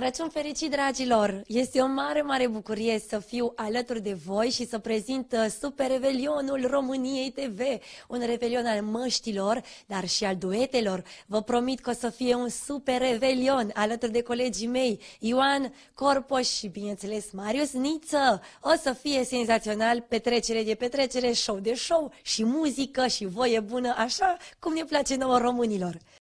Crăciun fericit, dragilor! Este o mare, mare bucurie să fiu alături de voi și să prezint uh, Super Revelionul României TV, un revelion al măștilor, dar și al duetelor. Vă promit că o să fie un super revelion alături de colegii mei, Ioan Corpoș și, bineînțeles, Marius Niță. O să fie senzațional, petrecere de petrecere, show de show și muzică și voie bună, așa cum ne place nouă românilor.